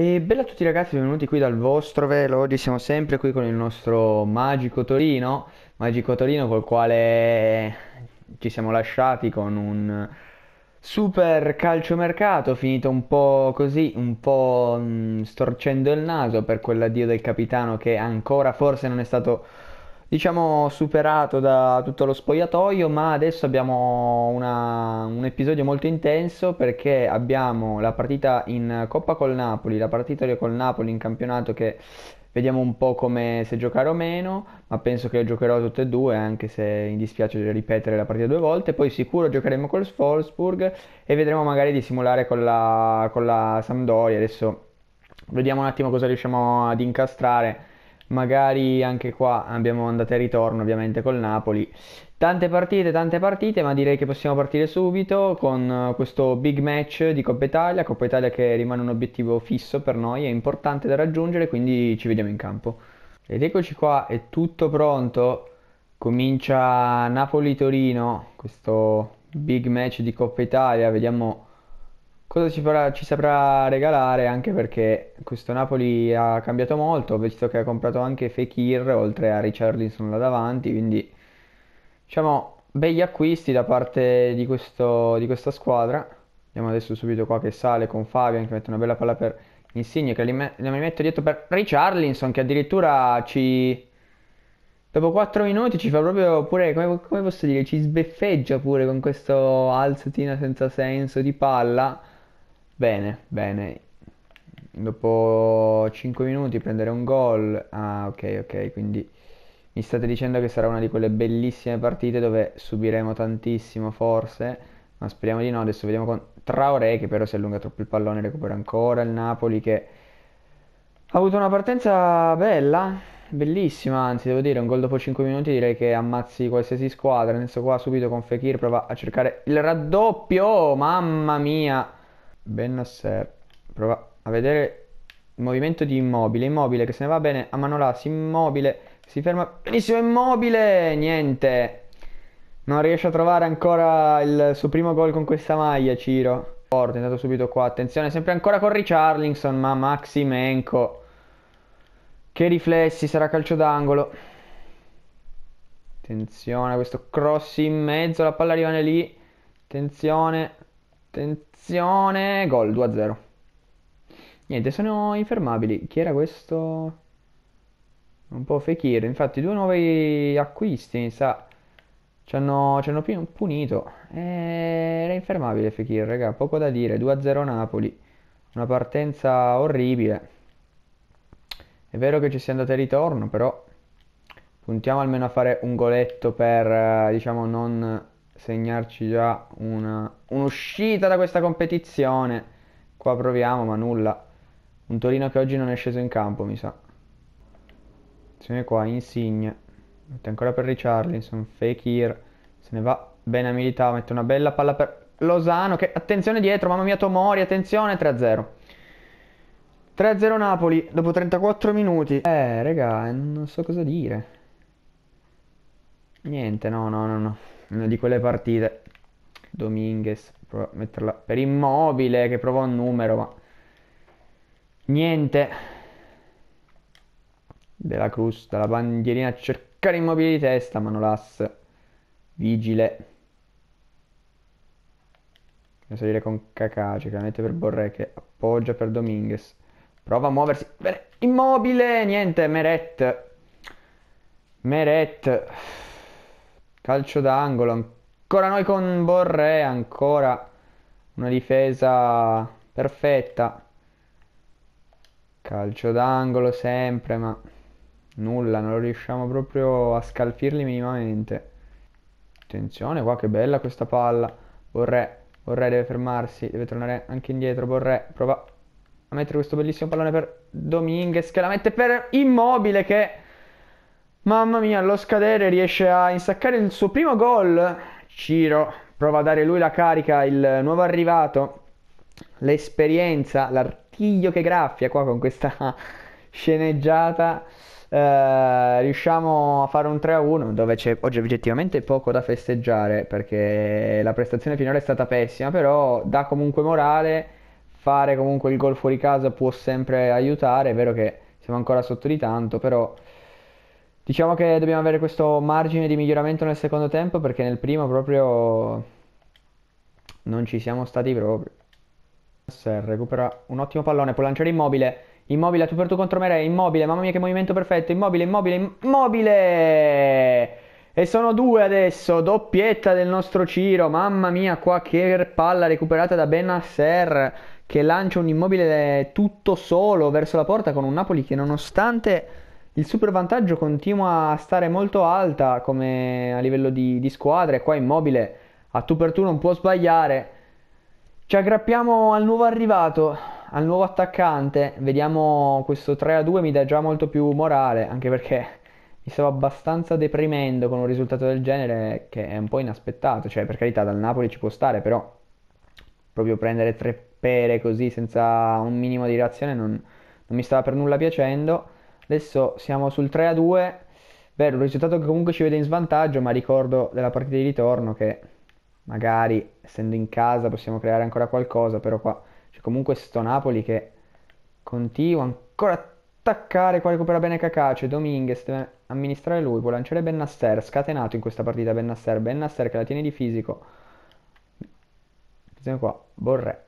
E bella a tutti ragazzi, benvenuti qui dal vostro velo, oggi siamo sempre qui con il nostro Magico Torino, Magico Torino col quale ci siamo lasciati con un super calciomercato finito un po' così, un po' mm, storcendo il naso per quell'addio del capitano che ancora forse non è stato diciamo superato da tutto lo spogliatoio, ma adesso abbiamo una, un episodio molto intenso perché abbiamo la partita in Coppa col Napoli, la partita col Napoli in campionato che vediamo un po' come se giocare o meno, ma penso che giocherò tutte e due, anche se mi dispiace ripetere la partita due volte, poi sicuro giocheremo col Wolfsburg e vedremo magari di simulare con la, con la Sampdoria, adesso vediamo un attimo cosa riusciamo ad incastrare magari anche qua abbiamo andate e ritorno ovviamente col Napoli. Tante partite, tante partite, ma direi che possiamo partire subito con eh, questo big match di Coppa Italia, Coppa Italia che rimane un obiettivo fisso per noi, è importante da raggiungere, quindi ci vediamo in campo. Ed eccoci qua, è tutto pronto, comincia Napoli-Torino, questo big match di Coppa Italia, vediamo cosa ci, farà- ci saprà regalare, anche perché questo Napoli ha cambiato molto, ho visto che ha comprato anche Fekir, oltre a Richarlison là davanti, quindi diciamo begli acquisti da parte di, questo- di questa squadra. Vediamo adesso subito qua che sale con Fabian, che mette una bella palla per Insigne, che la la mi metto dietro per Richarlison, che addirittura ci... Dopo 4 minuti ci fa proprio pure, come, come posso dire, ci sbeffeggia pure con questo alzatina senza senso di palla. Bene, bene. Dopo 5 minuti prendere un gol. Ah, ok, ok, quindi mi state dicendo che sarà una di quelle bellissime partite dove subiremo tantissimo, forse, ma speriamo di no. Adesso vediamo con Traoré che però si allunga troppo il pallone, recupera ancora il Napoli che ha avuto una partenza bella, bellissima, anzi devo dire, un gol dopo 5 minuti direi che ammazzi qualsiasi squadra. Adesso qua subito con Fekir prova a cercare il raddoppio, mamma mia! Ben Benasser prova a vedere il movimento di Immobile. Immobile che se ne va bene a mano là Si Immobile si ferma benissimo. Immobile niente. Non riesce a trovare ancora il suo primo gol con questa maglia. Ciro. Porto è andato subito qua. Attenzione sempre ancora con Richarlingson. Ma Maxi Maximenko. Che riflessi sarà calcio d'angolo. Attenzione a questo cross in mezzo. La palla rimane lì. Attenzione. Attenzione, gol 2-0. Niente, sono infermabili. Chi era questo? Un po' Fekir. Infatti, due nuovi acquisti, mi sa. Ci hanno, ci hanno punito. Eh, era infermabile Fekir, raga. Poco da dire. 2-0 Napoli. Una partenza orribile. È vero che ci sia andata e ritorno, però puntiamo almeno a fare un goletto per, eh, diciamo, non segnarci già una, un'uscita da questa competizione. Qua proviamo, ma nulla. Un Torino che oggi non è sceso in campo, mi sa. Attenzione qua, Insigne. Mette ancora per Richarlison, fake here. Se ne va bene a Militao, mette una bella palla per Lozano. Che, attenzione dietro, mamma mia Tomori, attenzione, 3-0. 3-0 Napoli, dopo 34 minuti. Eh, raga, non so cosa dire. Niente, no, no, no, no una di quelle partite. Dominguez, prova a metterla per immobile che prova un numero, ma niente. Della Cruz, dalla bandierina a cercare immobile di testa, Manolas, vigile. Deve salire con Cacace, che mette per Borré, che appoggia per Dominguez. Prova a muoversi, bene, immobile, niente, Meret. Meret. Calcio d'angolo. Ancora noi con Borré. Ancora una difesa perfetta. Calcio d'angolo sempre, ma nulla. Non riusciamo proprio a scalfirli minimamente. Attenzione qua, che bella questa palla. Borré. Borré deve fermarsi. Deve tornare anche indietro. Borré prova a mettere questo bellissimo pallone per Dominguez che la mette per Immobile che Mamma mia, lo scadere riesce a insaccare il suo primo gol. Ciro prova a dare lui la carica, il nuovo arrivato. L'esperienza, l'artiglio che graffia qua con questa sceneggiata. Eh, riusciamo a fare un 3-1 dove c'è oggi oggettivamente poco da festeggiare perché la prestazione finora è stata pessima, però dà comunque morale, fare comunque il gol fuori casa può sempre aiutare, è vero che siamo ancora sotto di tanto, però Diciamo che dobbiamo avere questo margine di miglioramento nel secondo tempo perché nel primo proprio non ci siamo stati proprio. Se recupera un ottimo pallone, può lanciare immobile. Immobile a tu per tu contro Merè, immobile, mamma mia che movimento perfetto, immobile, immobile, immobile! E sono due adesso, doppietta del nostro Ciro, mamma mia qua che palla recuperata da Benasser che lancia un immobile tutto solo verso la porta con un Napoli che nonostante il super vantaggio continua a stare molto alta come a livello di, di e qua Immobile a tu per tu non può sbagliare. Ci aggrappiamo al nuovo arrivato, al nuovo attaccante, vediamo questo 3-2 mi dà già molto più morale, anche perché mi stavo abbastanza deprimendo con un risultato del genere che è un po' inaspettato, cioè per carità dal Napoli ci può stare, però proprio prendere tre pere così senza un minimo di reazione non, non mi stava per nulla piacendo. Adesso siamo sul 3 a 2 per un risultato che comunque ci vede in svantaggio, ma ricordo della partita di ritorno che magari essendo in casa possiamo creare ancora qualcosa, però qua c'è comunque sto Napoli che continua ancora a attaccare, qua recupera bene Cacace, Dominguez deve amministrare lui, può lanciare Bennasser, scatenato in questa partita Bennasser, Bennasser che la tiene di fisico. Attenzione qua, Borré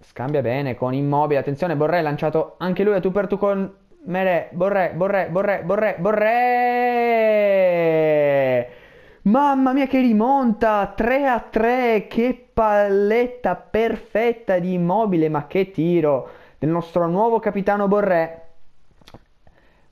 Scambia bene con Immobile. Attenzione, Borré lanciato anche lui a tu per tu con Mele. Borré, Borré, Borré, Borré, Borré. Mamma mia che rimonta! 3 a 3. Che palletta perfetta di Immobile. Ma che tiro del nostro nuovo capitano Borré.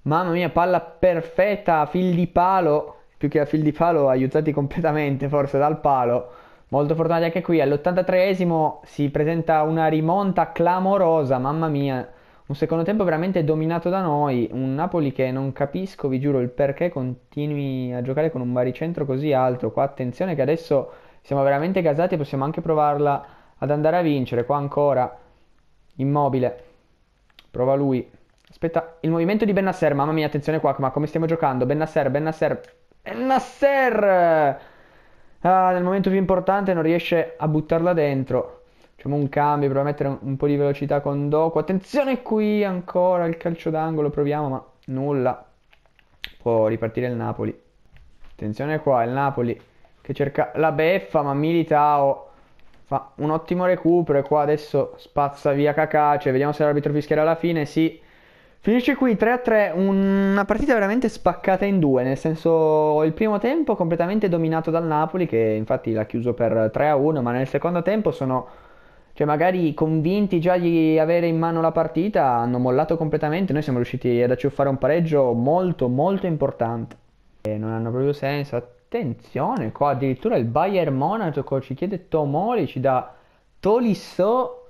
Mamma mia, palla perfetta, fil di palo. Più che a fil di palo, aiutati completamente forse dal palo. Molto fortunati anche qui. All'83esimo si presenta una rimonta clamorosa, mamma mia. Un secondo tempo veramente dominato da noi. Un Napoli che non capisco, vi giuro, il perché continui a giocare con un baricentro così alto. Qua attenzione che adesso siamo veramente gasati e possiamo anche provarla ad andare a vincere. Qua ancora immobile. Prova lui. Aspetta, il movimento di Bennasser, mamma mia, attenzione qua, ma come stiamo giocando? Bennasser, Bennasser, Bennasser! ah, nel momento più importante non riesce a buttarla dentro. Facciamo un cambio, proviamo a mettere un, un po' di velocità con Doku. Attenzione qui ancora il calcio d'angolo, proviamo, ma nulla. Può ripartire il Napoli. Attenzione qua, il Napoli che cerca la beffa, ma Militao fa un ottimo recupero e qua adesso spazza via Cacace. Cioè, vediamo se l'arbitro fischierà alla fine, sì. Finisce qui 3-3, una partita veramente spaccata in due, nel senso il primo tempo completamente dominato dal Napoli che infatti l'ha chiuso per 3-1, ma nel secondo tempo sono cioè magari convinti già di avere in mano la partita, hanno mollato completamente, noi siamo riusciti ad acciuffare un pareggio molto molto importante. E non hanno proprio senso, attenzione qua addirittura il Bayern Monaco ci chiede Tomoli, ci dà Tolisso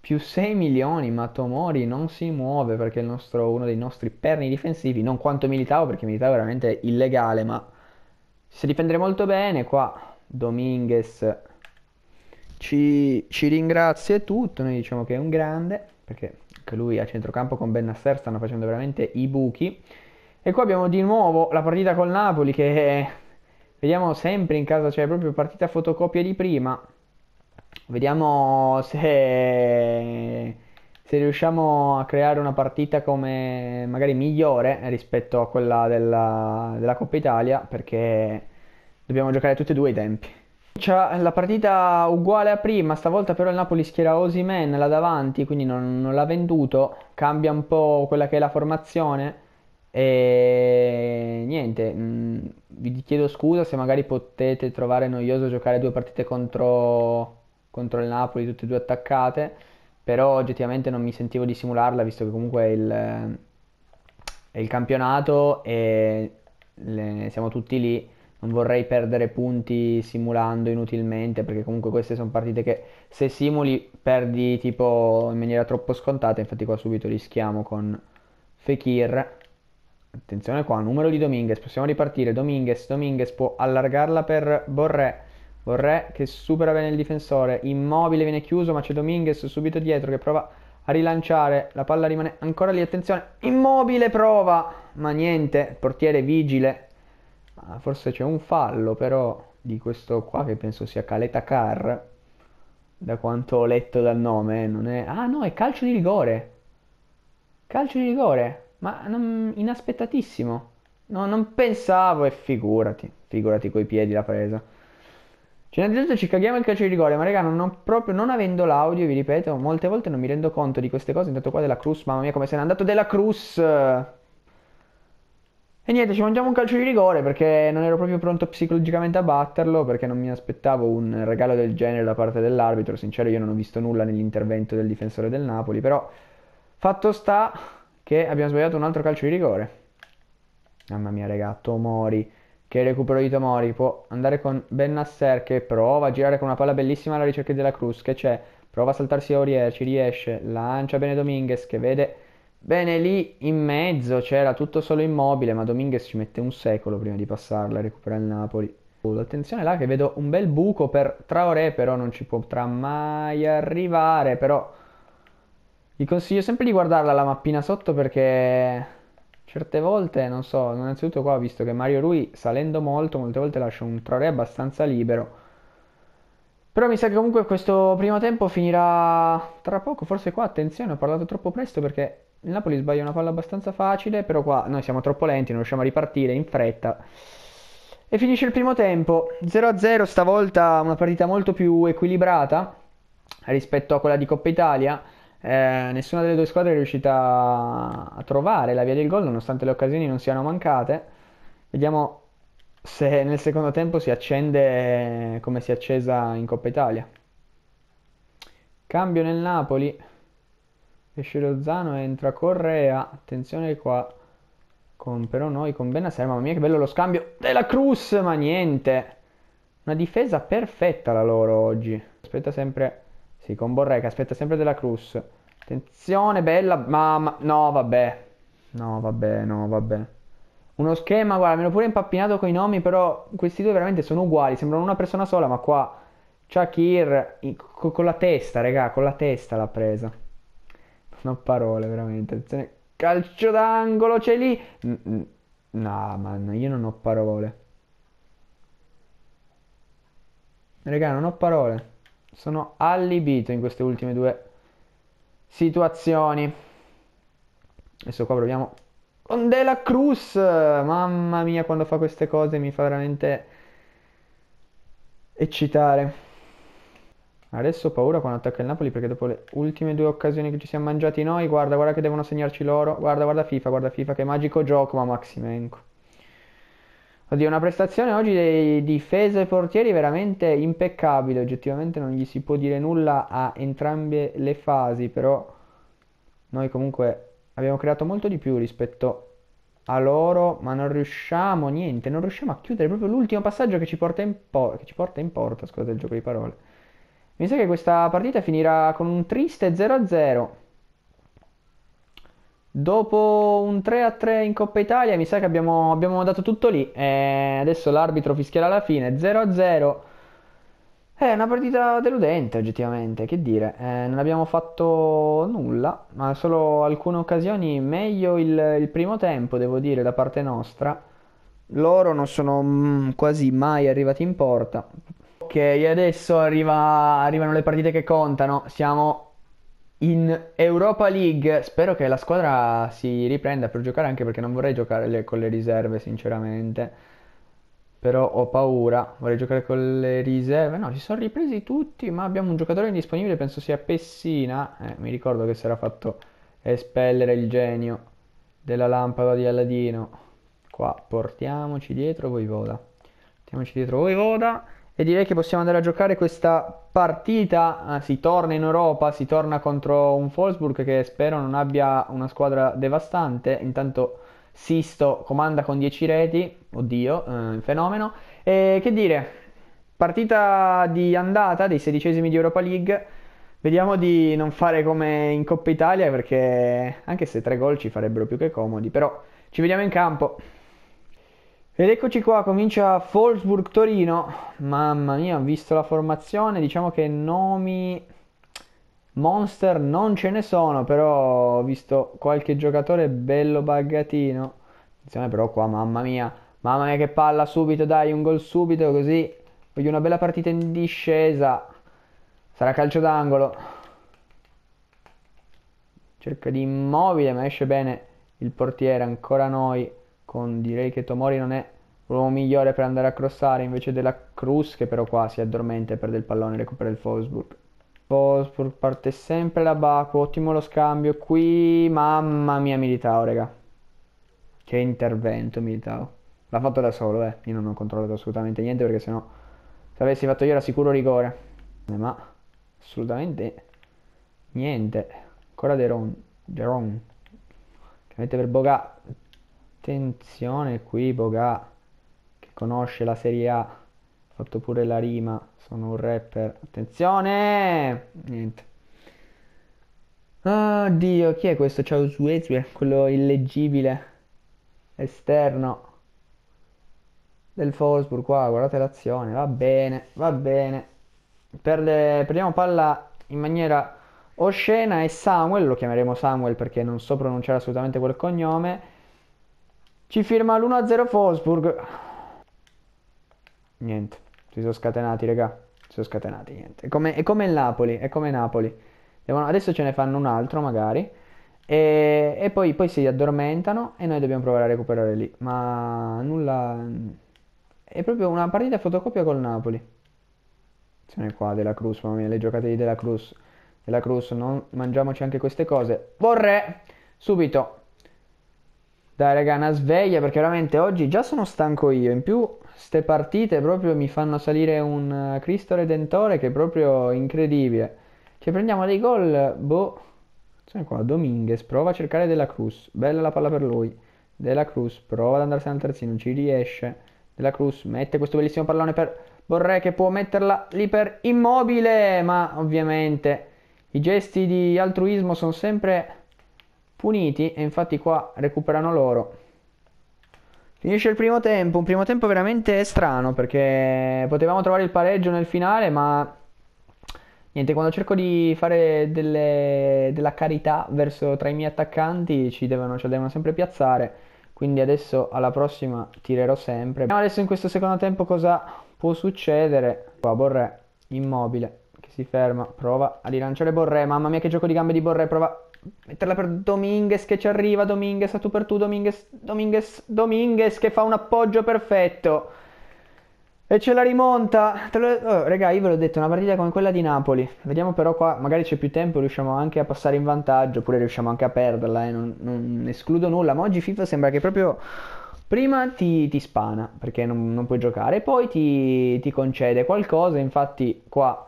più 6 milioni, ma Tomori non si muove perché nostro, uno dei nostri perni difensivi, non quanto militavo perché militavo è veramente illegale, ma si difende molto bene, qua Dominguez ci, ci ringrazia e tutto, noi diciamo che è un grande, perché anche lui a centrocampo con Bennasser stanno facendo veramente i buchi, e qua abbiamo di nuovo la partita col Napoli che vediamo sempre in casa, cioè proprio partita fotocopia di prima, Vediamo se, se, riusciamo a creare una partita come magari migliore rispetto a quella della, della Coppa Italia perché dobbiamo giocare tutti e due i tempi. La partita uguale a prima, stavolta però il Napoli schiera Osimen là davanti, quindi non, non l'ha venduto, cambia un po' quella che è la formazione. E niente, mm, vi chiedo scusa se magari potete trovare noioso giocare due partite contro contro il Napoli, tutte e due attaccate, però oggettivamente non mi sentivo di simularla visto che comunque è il, è il campionato e le, siamo tutti lì, non vorrei perdere punti simulando inutilmente perché comunque queste sono partite che se simuli perdi tipo in maniera troppo scontata, infatti qua subito rischiamo con Fekir. Attenzione qua, numero di Dominguez, possiamo ripartire, Dominguez, Dominguez può allargarla per Borré Vorrei che supera bene il difensore. Immobile viene chiuso, ma c'è Dominguez subito dietro che prova a rilanciare. La palla rimane ancora lì, attenzione. Immobile prova, ma niente. Portiere vigile. forse c'è un fallo però di questo qua che penso sia Caleta Car. Da quanto ho letto dal nome, eh, non è... Ah no, è calcio di rigore. Calcio di rigore, ma non... inaspettatissimo. No, non pensavo e figurati, figurati coi piedi la presa. Cioè, innanzitutto ci caghiamo il calcio di rigore, ma raga, non, proprio non avendo l'audio, vi ripeto, molte volte non mi rendo conto di queste cose. Intanto qua della Cruz, mamma mia, come se n'è andato della Cruz! E niente, ci mangiamo un calcio di rigore perché non ero proprio pronto psicologicamente a batterlo, perché non mi aspettavo un regalo del genere da parte dell'arbitro. Sincero, io non ho visto nulla nell'intervento del difensore del Napoli, però fatto sta che abbiamo sbagliato un altro calcio di rigore. Mamma mia, raga, Tomori che recupero di Tomori, può andare con Ben Nasser che prova a girare con una palla bellissima alla ricerca della Cruz, che c'è, prova a saltarsi Aurier, ci riesce, lancia bene Dominguez che vede bene lì in mezzo, c'era tutto solo immobile, ma Dominguez ci mette un secolo prima di passarla, recupera il Napoli. Uh, attenzione là che vedo un bel buco per Traoré, però non ci potrà mai arrivare, però vi consiglio sempre di guardarla la mappina sotto perché Certe volte, non so, innanzitutto qua ho visto che Mario Rui salendo molto, molte volte lascia un Traoré abbastanza libero. Però mi sa che comunque questo primo tempo finirà tra poco, forse qua, attenzione, ho parlato troppo presto perché il Napoli sbaglia una palla abbastanza facile, però qua noi siamo troppo lenti, non riusciamo a ripartire in fretta. E finisce il primo tempo, 0-0 stavolta una partita molto più equilibrata rispetto a quella di Coppa Italia. Eh, nessuna delle due squadre è riuscita a trovare la via del gol nonostante le occasioni non siano mancate. Vediamo se nel secondo tempo si accende come si è accesa in Coppa Italia. Cambio nel Napoli. Esce Lozano, entra Correa. Attenzione qua. Con però noi, con Benasser. Mamma mia che bello lo scambio della Cruz, ma niente. Una difesa perfetta la loro oggi. Aspetta sempre sì, con Borré che aspetta sempre della Cruz. Attenzione, bella, ma, no, vabbè. No, vabbè, no, vabbè. Uno schema, guarda, me l'ho pure impappinato con i nomi, però questi due veramente sono uguali, sembrano una persona sola, ma qua Shakir in, con la testa, raga, con la testa l'ha presa. Non ho parole, veramente. Attenzione. Calcio d'angolo, c'è lì. No, man, io non ho parole. Raga, non ho parole sono allibito in queste ultime due situazioni. Adesso qua proviamo con De Cruz. Mamma mia, quando fa queste cose mi fa veramente eccitare. Adesso ho paura quando attacca il Napoli perché dopo le ultime due occasioni che ci siamo mangiati noi, guarda, guarda che devono segnarci loro, guarda, guarda FIFA, guarda FIFA, che magico gioco, ma Maximenko. Oddio, una prestazione oggi dei difese e portieri veramente impeccabile, oggettivamente non gli si può dire nulla a entrambe le fasi, però noi comunque abbiamo creato molto di più rispetto a loro, ma non riusciamo niente, non riusciamo a chiudere proprio l'ultimo passaggio che ci porta in, por ci porta in porta, scusate il gioco di parole. Mi sa che questa partita finirà con un triste 0-0. Dopo un 3-3 in Coppa Italia mi sa che abbiamo, abbiamo dato tutto lì. E adesso l'arbitro fischierà la fine, 0-0. È una partita deludente oggettivamente, che dire, eh, non abbiamo fatto nulla, ma solo alcune occasioni, meglio il, il primo tempo devo dire da parte nostra, loro non sono mm, quasi mai arrivati in porta. Ok, adesso arriva, arrivano le partite che contano, siamo in Europa League spero che la squadra si riprenda per giocare anche perché non vorrei giocare le- con le riserve sinceramente. Però ho paura, vorrei giocare con le riserve. No, si sono ripresi tutti, ma abbiamo un giocatore indisponibile, penso sia Pessina. Eh, mi ricordo che si era fatto espellere il genio della lampada di Aladino. Qua portiamoci dietro Voivoda. Portiamoci dietro Voivoda. E direi che possiamo andare a giocare questa partita. Ah, si torna in Europa, si torna contro un Wolfsburg che spero non abbia una squadra devastante. Intanto Sisto comanda con 10 reti, oddio, eh, fenomeno. E che dire, partita di andata dei sedicesimi di Europa League. Vediamo di non fare come in Coppa Italia perché anche se tre gol ci farebbero più che comodi, però ci vediamo in campo. Ed eccoci qua, comincia Wolfsburg Torino. Mamma mia, ho visto la formazione, diciamo che nomi monster non ce ne sono, però ho visto qualche giocatore bello baggatino. Attenzione però qua, mamma mia, mamma mia che palla subito, dai, un gol subito così. Voglio una bella partita in discesa. Sarà calcio d'angolo. Cerca di immobile, ma esce bene il portiere, ancora noi con direi che Tomori non è l'uomo migliore per andare a crossare invece della Cruz che però qua si addormenta e perde il pallone e recupera il Wolfsburg. Wolfsburg parte sempre la Baku, ottimo lo scambio qui, mamma mia Militao raga. Che intervento Militao. L'ha fatto da solo, eh. Io non ho controllato assolutamente niente perché sennò se avessi fatto io era sicuro rigore. Eh, ma assolutamente niente. Ancora De Ron. De Ron. Che mette per Boga Attenzione qui Boga ah, che conosce la serie A. Ho fatto pure la rima, sono un rapper. Attenzione! Niente. Oddio, ah, chi è questo? Ciao Suezue, quello illeggibile esterno del Wolfsburg qua, guardate l'azione, va bene, va bene. Per Perdiamo palla in maniera oscena e Samuel, lo chiameremo Samuel perché non so pronunciare assolutamente quel cognome, ci firma l'1-0 Fosburg. Niente, si sono scatenati, raga. Si sono scatenati, niente. È come, è come il Napoli, è come Napoli. Devono, adesso ce ne fanno un altro, magari. E, e poi, poi, si addormentano e noi dobbiamo provare a recuperare lì. Ma nulla... È proprio una partita fotocopia col Napoli. Attenzione qua, della Cruz, mamma mia, le giocate di della Cruz. Della Cruz, non mangiamoci anche queste cose. Vorrei subito dai raga, una sveglia perché veramente oggi già sono stanco io, in più ste partite proprio mi fanno salire un eh, Cristo Redentore che è proprio incredibile. Cioè prendiamo dei gol, boh, sono qua, Dominguez, prova a cercare Della Cruz, bella la palla per lui. Della Cruz, prova ad andarsene al terzino, ci riesce. Della Cruz mette questo bellissimo pallone per Borré che può metterla lì per Immobile, ma ovviamente i gesti di altruismo sono sempre puniti e infatti qua recuperano loro. Finisce il primo tempo, un primo tempo veramente strano perché potevamo trovare il pareggio nel finale ma niente, quando cerco di fare delle, della carità verso tra i miei attaccanti ci devono, ci devono sempre piazzare quindi adesso alla prossima tirerò sempre. Vediamo adesso in questo secondo tempo cosa può succedere. Qua Borré immobile che si ferma, prova a rilanciare Borré, mamma mia che gioco di gambe di Borré, prova metterla per Dominguez che ci arriva, Dominguez a tu per tu, Dominguez, Dominguez, Dominguez che fa un appoggio perfetto e ce la rimonta. Oh, raga, io ve l'ho detto, una partita come quella di Napoli. Vediamo però qua, magari c'è più tempo, riusciamo anche a passare in vantaggio, oppure riusciamo anche a perderla, eh. non, non escludo nulla, ma oggi FIFA sembra che proprio... Prima ti, ti spana perché non, non puoi giocare, poi ti, ti concede qualcosa. Infatti, qua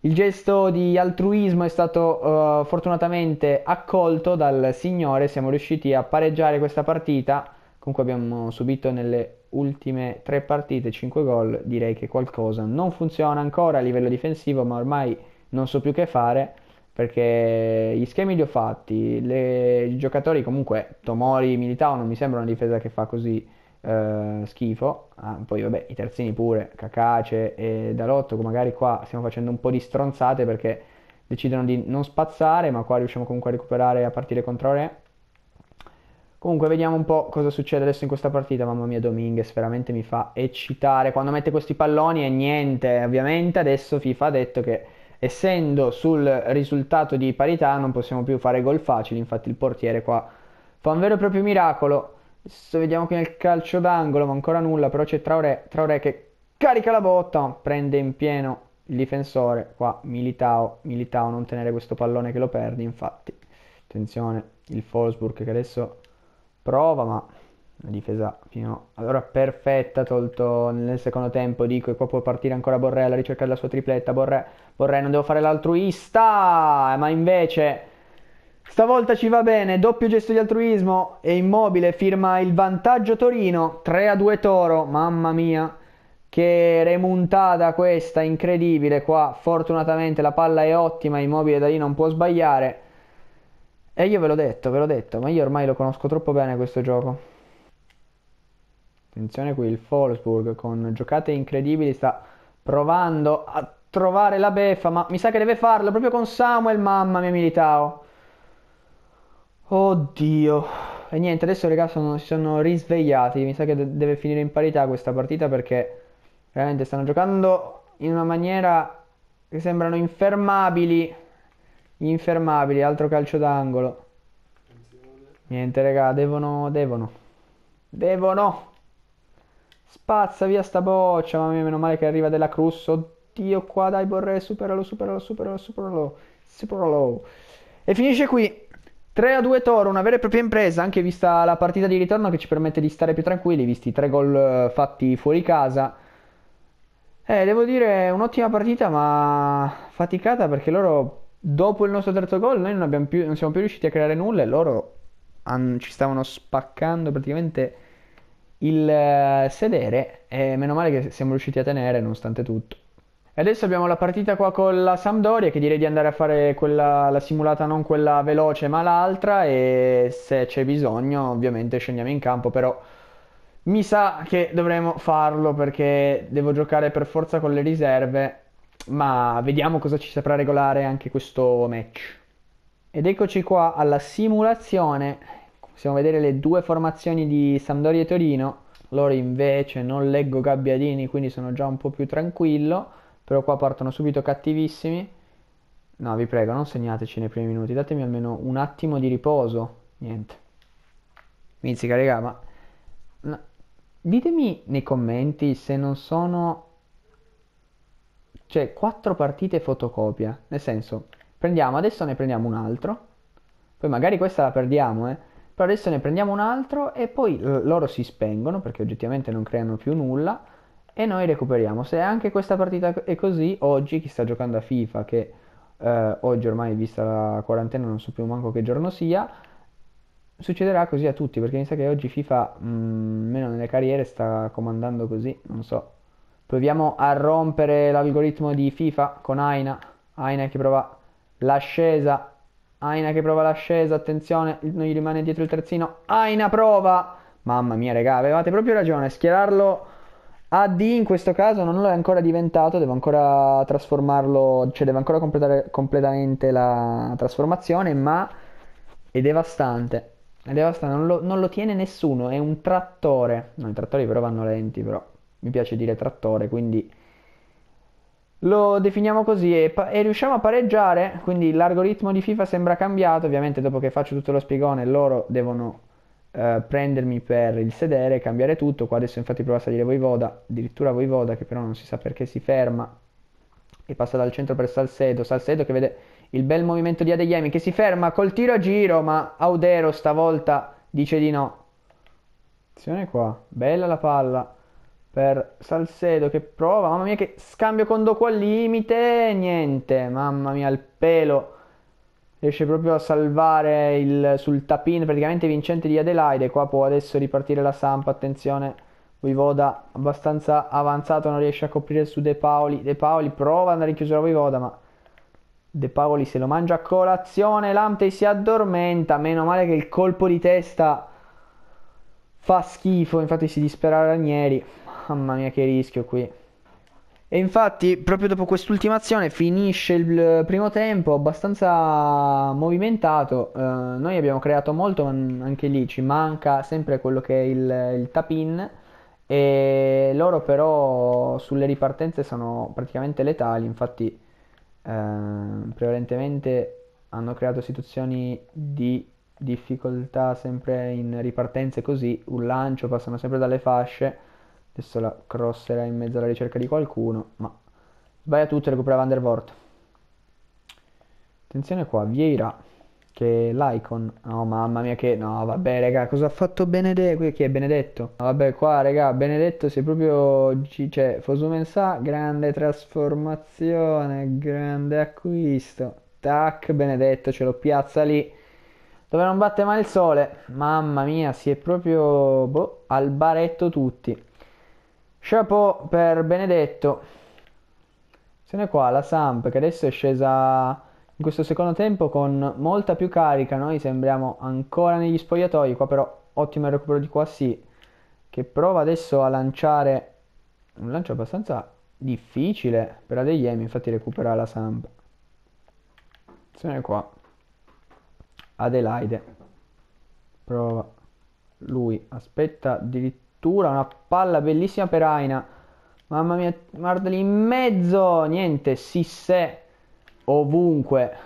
il gesto di altruismo è stato uh, fortunatamente accolto dal Signore, siamo riusciti a pareggiare questa partita, comunque abbiamo subito nelle ultime tre partite 5 gol, direi che qualcosa non funziona ancora a livello difensivo, ma ormai non so più che fare perché gli schemi li ho fatti, le... i giocatori comunque, Tomori, Militao non mi sembra una difesa che fa così eh, schifo, ah, poi vabbè i terzini pure, Cacace e Dalotto, magari qua stiamo facendo un po' di stronzate perché decidono di non spazzare, ma qua riusciamo comunque a recuperare a partire contro Re. Comunque vediamo un po' cosa succede adesso in questa partita, mamma mia Dominguez veramente mi fa eccitare, quando mette questi palloni e niente, ovviamente adesso FIFA ha detto che essendo sul risultato di parità non possiamo più fare gol facili, infatti il portiere qua fa un vero e proprio miracolo, Adesso vediamo qui nel calcio d'angolo, ma ancora nulla, però c'è Traoré, Traoré che carica la botta, prende in pieno il difensore, qua Militao, Militao non tenere questo pallone che lo perdi, infatti. Attenzione, il Wolfsburg che adesso prova, ma la difesa fino allora perfetta, tolto nel secondo tempo, dico, e qua può partire ancora Borrella, ricerca della sua tripletta, Borrè, Borrè non devo fare l'altruista, ma invece Stavolta ci va bene, doppio gesto di altruismo e immobile firma il vantaggio Torino, 3 a 2 Toro, mamma mia, che remontata questa, incredibile qua, fortunatamente la palla è ottima, immobile da lì non può sbagliare. E io ve l'ho detto, ve l'ho detto, ma io ormai lo conosco troppo bene questo gioco. Attenzione qui, il Wolfsburg con giocate incredibili sta provando a trovare la beffa, ma mi sa che deve farlo proprio con Samuel, mamma mia Militao. Oddio. E niente, adesso ragazzi sono, si sono risvegliati. Mi sa che de deve finire in parità questa partita perché veramente stanno giocando in una maniera che sembrano infermabili. Infermabili, altro calcio d'angolo. Niente, raga, devono, devono. Devono. Spazza via sta boccia, mamma mia, meno male che arriva della Cruz. Oddio, qua dai, Borre, superalo, superalo, superalo, superalo, superalo. E finisce qui. 3 a 2 Toro, una vera e propria impresa, anche vista la partita di ritorno che ci permette di stare più tranquilli, visti i tre gol eh, fatti fuori casa. Eh, devo dire, un'ottima partita, ma faticata perché loro, dopo il nostro terzo gol, noi non, più, non siamo più riusciti a creare nulla e loro han, ci stavano spaccando praticamente il eh, sedere e meno male che siamo riusciti a tenere nonostante tutto. E adesso abbiamo la partita qua con la Sampdoria, che direi di andare a fare quella, la simulata non quella veloce ma l'altra, e se c'è bisogno ovviamente scendiamo in campo, però mi sa che dovremo farlo perché devo giocare per forza con le riserve, ma vediamo cosa ci saprà regolare anche questo match. Ed eccoci qua alla simulazione, possiamo vedere le due formazioni di Sampdoria e Torino, loro invece non leggo Gabbiadini quindi sono già un po' più tranquillo. Però qua partono subito cattivissimi. No, vi prego, non segnateci nei primi minuti. Datemi almeno un attimo di riposo. Niente. Mizzica, raga, ma... No. Ditemi nei commenti se non sono... Cioè, quattro partite fotocopia. Nel senso, prendiamo... Adesso ne prendiamo un altro. Poi magari questa la perdiamo, eh. Però adesso ne prendiamo un altro e poi loro si spengono perché oggettivamente non creano più nulla e noi recuperiamo. Se anche questa partita è così, oggi chi sta giocando a FIFA, che eh, oggi ormai vista la quarantena non so più manco che giorno sia, succederà così a tutti, perché mi sa che oggi FIFA, mh, mm, meno nelle carriere, sta comandando così, non so. Proviamo a rompere l'algoritmo di FIFA con Aina, Aina che prova l'ascesa, Aina che prova l'ascesa, attenzione, non gli rimane dietro il terzino, Aina prova! Mamma mia, raga, avevate proprio ragione, schierarlo AD in questo caso non lo è ancora diventato, devo ancora trasformarlo, cioè deve ancora completare completamente la trasformazione, ma è devastante. È devastante, non lo, non lo tiene nessuno, è un trattore. No, i trattori però vanno lenti, però mi piace dire trattore, quindi lo definiamo così e, e, riusciamo a pareggiare, quindi l'algoritmo di FIFA sembra cambiato, ovviamente dopo che faccio tutto lo spiegone loro devono eh, prendermi per il sedere, cambiare tutto. Qua adesso infatti prova a salire Voivoda, addirittura Voivoda che però non si sa perché si ferma e passa dal centro per Salcedo. Salcedo che vede il bel movimento di Adeyemi che si ferma col tiro a giro, ma Audero stavolta dice di no. Attenzione qua, bella la palla per Salcedo che prova, mamma mia che scambio con Doku al limite, niente, mamma mia il pelo riesce proprio a salvare il, sul tapin praticamente vincente di Adelaide qua può adesso ripartire la Samp attenzione Voivoda abbastanza avanzato non riesce a coprire su De Paoli De Paoli prova ad andare in chiusura Voivoda ma De Paoli se lo mangia a colazione Lamte si addormenta meno male che il colpo di testa fa schifo infatti si dispera Ranieri mamma mia che rischio qui e infatti, proprio dopo quest'ultima azione, finisce il primo tempo abbastanza movimentato. Eh, noi abbiamo creato molto, ma anche lì ci manca sempre quello che è il, il tap-in. E loro, però, sulle ripartenze sono praticamente letali. Infatti, eh, prevalentemente hanno creato situazioni di difficoltà sempre in ripartenze così. Un lancio, passano sempre dalle fasce Adesso la crosserà in mezzo alla ricerca di qualcuno, ma sbaglia tutto e recupera Van der Voort. Attenzione qua, Vieira, che è l'icon. oh, mamma mia che... No, vabbè, raga, cosa ha fatto Benedetto? Chi è Benedetto? No, vabbè, qua, raga, Benedetto si è proprio... Cioè, sa, grande trasformazione, grande acquisto. Tac, Benedetto, ce lo piazza lì dove non batte mai il sole. Mamma mia, si è proprio boh, al baretto tutti. Chapeau per Benedetto. Se ne qua la Samp che adesso è scesa in questo secondo tempo con molta più carica. Noi sembriamo ancora negli spogliatoi. Qua però ottimo recupero di Quassi che prova adesso a lanciare un lancio abbastanza difficile per Adeyemi. Infatti recupera la Samp. Se ne qua. Adelaide. Prova. Lui aspetta addirittura addirittura una palla bellissima per Aina. Mamma mia, guarda lì in mezzo. Niente, si Sissè ovunque.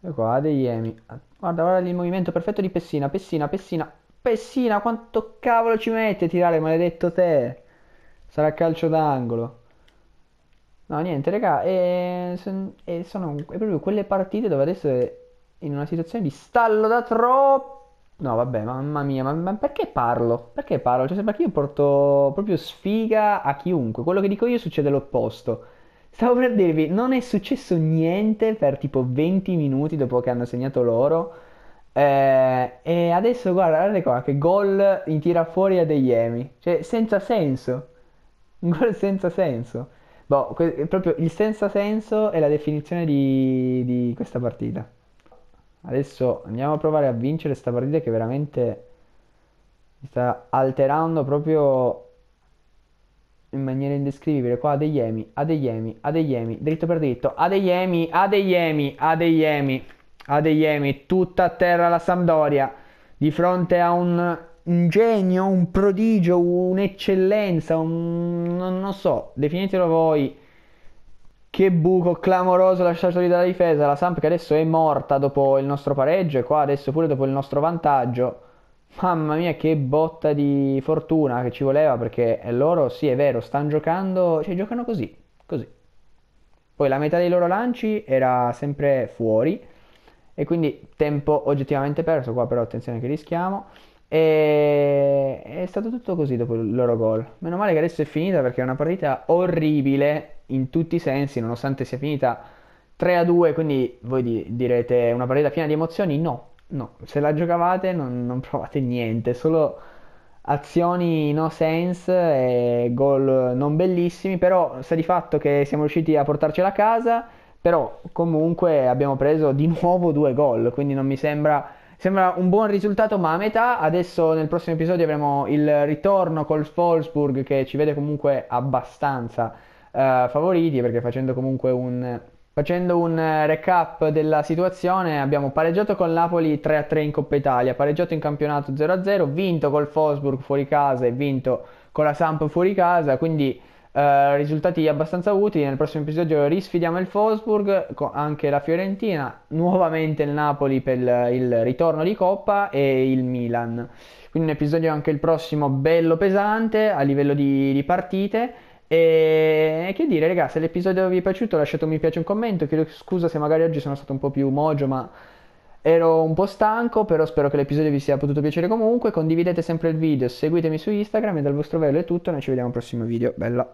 E qua degli emi. Guarda, guarda lì il movimento perfetto di Pessina, Pessina, Pessina. Pessina, quanto cavolo ci mette a tirare, maledetto te. Sarà calcio d'angolo. No, niente, raga, e, e sono è proprio quelle partite dove adesso è in una situazione di stallo da troppo. No, vabbè, mamma mia, ma, ma perché parlo? Perché parlo? Cioè, sembra che io porto proprio sfiga a chiunque. Quello che dico io succede l'opposto. Stavo per dirvi, non è successo niente per tipo 20 minuti dopo che hanno segnato loro. Eh, e adesso guarda, guardate qua, che gol in tira fuori a Deiemi. Cioè, senza senso. Un gol senza senso. Boh, que- proprio il senza senso è la definizione di, di questa partita. Adesso andiamo a provare a vincere sta partita che veramente mi sta alterando proprio in maniera indescrivibile. Qua ha degli emi, dritto per dritto, ha ha degli degli emi, emi, ha degli emi, tutta a terra la Sampdoria di fronte a un un genio, un prodigio, un'eccellenza, un... non lo so, definitelo voi che buco clamoroso lasciato lì dalla difesa. La Samp che adesso è morta dopo il nostro pareggio e qua adesso pure dopo il nostro vantaggio. Mamma mia che botta di fortuna che ci voleva perché loro, sì è vero, stanno giocando, cioè giocano così, così. Poi la metà dei loro lanci era sempre fuori e quindi tempo oggettivamente perso, qua però attenzione che rischiamo. E è stato tutto così dopo il loro gol. Meno male che adesso è finita perché è una partita orribile in tutti i sensi, nonostante sia finita 3 a 2. Quindi voi di- direte una partita piena di emozioni? No, no, se la giocavate non, non provate niente, solo azioni no sense e gol non bellissimi. Però sta di fatto che siamo riusciti a portarcela a casa. Però comunque abbiamo preso di nuovo due gol, quindi non mi sembra Sembra un buon risultato, ma a metà. Adesso nel prossimo episodio avremo il ritorno col Wolfsburg che ci vede comunque abbastanza uh, favoriti perché facendo comunque un Facendo un eh, recap della situazione, abbiamo pareggiato con Napoli 3-3 in Coppa Italia, pareggiato in campionato 0-0, vinto col Fosburg fuori casa e vinto con la Samp fuori casa, quindi eh, risultati abbastanza utili. Nel prossimo episodio risfidiamo il Fosburg, anche la Fiorentina, nuovamente il Napoli per il ritorno di Coppa e il Milan. Quindi un episodio anche il prossimo bello pesante a livello di, di partite. E che dire, ragazzi, se l'episodio vi è piaciuto lasciate un mi piace, un commento. Chiedo scusa se magari oggi sono stato un po' più mogio, ma ero un po' stanco, però spero che l'episodio vi sia potuto piacere comunque. Condividete sempre il video, seguitemi su Instagram e dal vostro velo è tutto. Noi ci vediamo al prossimo video. Bella!